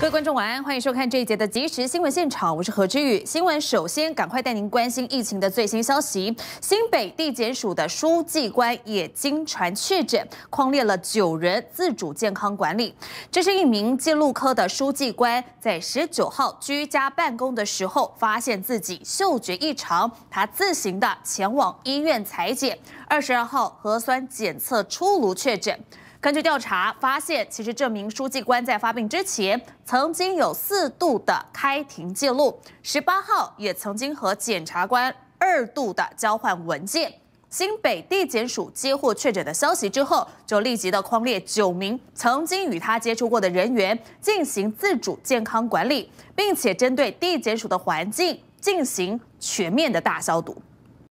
各位观众，晚安，欢迎收看这一节的即时新闻现场，我是何之宇。新闻首先赶快带您关心疫情的最新消息。新北地检署的书记官也经传确诊，框列了九人自主健康管理。这是一名记录科的书记官，在十九号居家办公的时候，发现自己嗅觉异常，他自行的前往医院采检，二十二号核酸检测出炉确诊。根据调查发现，其实这名书记官在发病之前，曾经有四度的开庭记录。十八号也曾经和检察官二度的交换文件。新北地检署接获确诊的消息之后，就立即的框列九名曾经与他接触过的人员进行自主健康管理，并且针对地检署的环境进行全面的大消毒。